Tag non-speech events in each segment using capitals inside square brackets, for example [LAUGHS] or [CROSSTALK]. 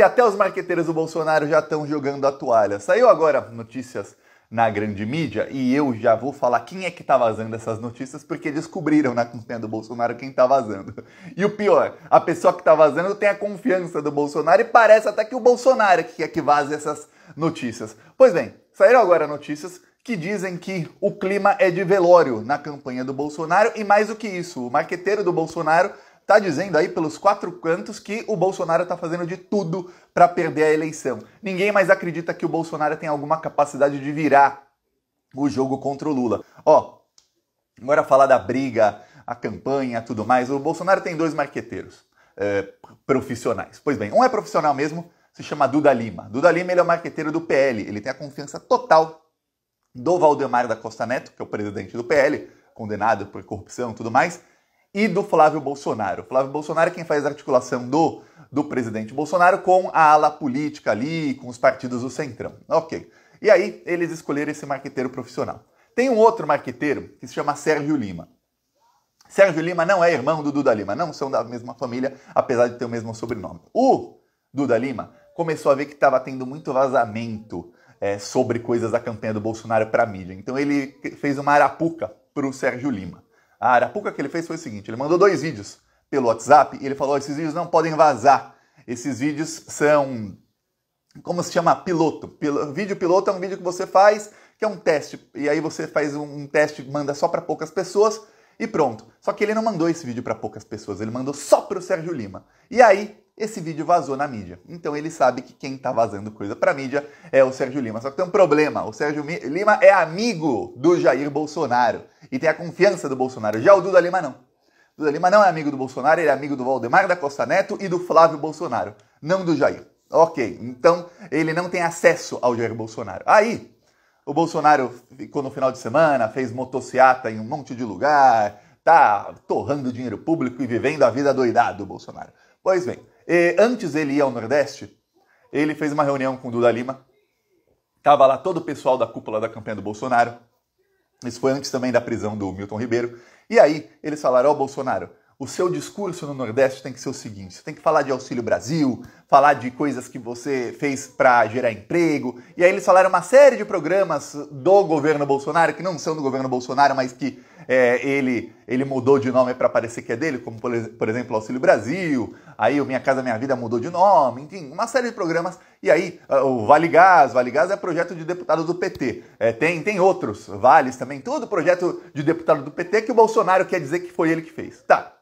e até os marqueteiros do Bolsonaro já estão jogando a toalha. Saiu agora notícias na grande mídia e eu já vou falar quem é que tá vazando essas notícias porque descobriram na campanha do Bolsonaro quem tá vazando. E o pior, a pessoa que tá vazando tem a confiança do Bolsonaro e parece até que o Bolsonaro que é que vaza essas notícias. Pois bem, saíram agora notícias que dizem que o clima é de velório na campanha do Bolsonaro e mais do que isso, o marqueteiro do Bolsonaro está dizendo aí pelos quatro cantos que o Bolsonaro está fazendo de tudo para perder a eleição. Ninguém mais acredita que o Bolsonaro tem alguma capacidade de virar o jogo contra o Lula. Ó, agora falar da briga, a campanha, tudo mais. O Bolsonaro tem dois marqueteiros é, profissionais. Pois bem, um é profissional mesmo, se chama Duda Lima. Duda Lima ele é o marqueteiro do PL, ele tem a confiança total do Valdemar da Costa Neto, que é o presidente do PL, condenado por corrupção e tudo mais, e do Flávio Bolsonaro. Flávio Bolsonaro é quem faz a articulação do, do presidente Bolsonaro com a ala política ali, com os partidos do Centrão. Ok. E aí eles escolheram esse marqueteiro profissional. Tem um outro marqueteiro que se chama Sérgio Lima. Sérgio Lima não é irmão do Duda Lima, não são da mesma família, apesar de ter o mesmo sobrenome. O Duda Lima começou a ver que estava tendo muito vazamento é, sobre coisas da campanha do Bolsonaro para a mídia. Então ele fez uma arapuca para o Sérgio Lima. A arapuca que ele fez foi o seguinte: ele mandou dois vídeos pelo WhatsApp e ele falou: esses vídeos não podem vazar. Esses vídeos são. Como se chama? Piloto. Pil... Vídeo piloto é um vídeo que você faz, que é um teste. E aí você faz um teste, manda só para poucas pessoas e pronto. Só que ele não mandou esse vídeo para poucas pessoas, ele mandou só para o Sérgio Lima. E aí esse vídeo vazou na mídia. Então ele sabe que quem está vazando coisa para mídia é o Sérgio Lima. Só que tem um problema: o Sérgio Lima é amigo do Jair Bolsonaro e tem a confiança do Bolsonaro. Já o Duda Lima não. O Duda Lima não é amigo do Bolsonaro, ele é amigo do Valdemar da Costa Neto e do Flávio Bolsonaro, não do Jair. Ok, então ele não tem acesso ao Jair Bolsonaro. Aí, o Bolsonaro ficou no final de semana, fez motociata em um monte de lugar, Tá torrando dinheiro público e vivendo a vida doidada do Bolsonaro. Pois bem, antes ele ir ao Nordeste, ele fez uma reunião com o Duda Lima. Tava lá todo o pessoal da cúpula da campanha do Bolsonaro. Isso foi antes também da prisão do Milton Ribeiro. E aí eles falaram: Ó, oh, Bolsonaro, o seu discurso no Nordeste tem que ser o seguinte: você tem que falar de Auxílio Brasil, falar de coisas que você fez para gerar emprego. E aí eles falaram uma série de programas do governo Bolsonaro, que não são do governo Bolsonaro, mas que é, ele, ele mudou de nome para parecer que é dele, como por, por exemplo Auxílio Brasil, aí o Minha Casa Minha Vida mudou de nome, enfim, uma série de programas. E aí o Vale Gás, Vale Gás é projeto de deputado do PT. É, tem, tem outros, Vales também, todo projeto de deputado do PT que o Bolsonaro quer dizer que foi ele que fez. Tá.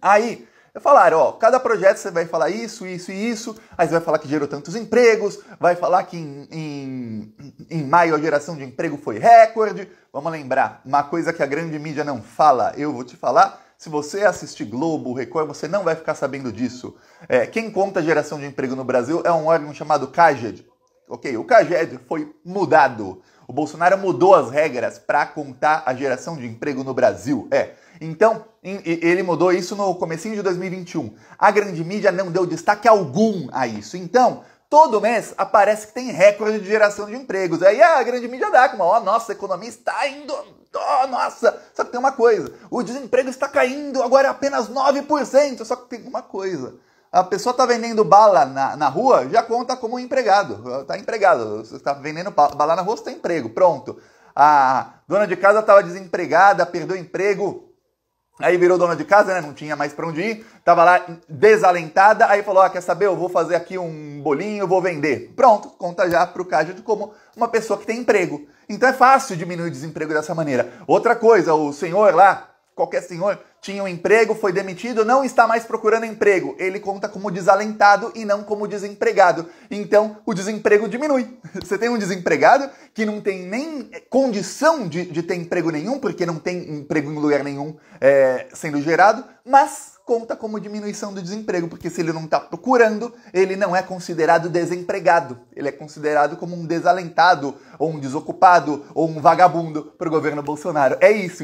Aí falaram, ó, cada projeto você vai falar isso, isso e isso, aí você vai falar que gerou tantos empregos, vai falar que em, em, em maio a geração de emprego foi recorde. Vamos lembrar, uma coisa que a grande mídia não fala, eu vou te falar, se você assistir Globo, Record, você não vai ficar sabendo disso. É, quem conta a geração de emprego no Brasil é um órgão chamado CAGED, ok, o CAGED foi mudado. O Bolsonaro mudou as regras para contar a geração de emprego no Brasil. É. Então, ele mudou isso no comecinho de 2021. A grande mídia não deu destaque algum a isso. Então, todo mês aparece que tem recorde de geração de empregos. Aí a grande mídia dá como, ó, oh, nossa, a economia está indo, oh, nossa. Só que tem uma coisa, o desemprego está caindo, agora é apenas 9%. Só que tem uma coisa, a pessoa está vendendo bala na, na rua, já conta como empregado. Está empregado. Você está vendendo bala na rua, você tem emprego. Pronto. A dona de casa estava desempregada, perdeu emprego. Aí virou dona de casa, né? Não tinha mais para onde ir. Tava lá desalentada. Aí falou: ah, quer saber? Eu vou fazer aqui um bolinho, vou vender. Pronto, conta já pro caixa de como uma pessoa que tem emprego. Então é fácil diminuir o desemprego dessa maneira. Outra coisa, o senhor lá qualquer senhor tinha um emprego, foi demitido, não está mais procurando emprego. Ele conta como desalentado e não como desempregado. Então o desemprego diminui. [LAUGHS] Você tem um desempregado que não tem nem condição de, de ter emprego nenhum, porque não tem emprego em lugar nenhum é, sendo gerado, mas conta como diminuição do desemprego, porque se ele não está procurando, ele não é considerado desempregado. Ele é considerado como um desalentado, ou um desocupado, ou um vagabundo para o governo Bolsonaro. É isso.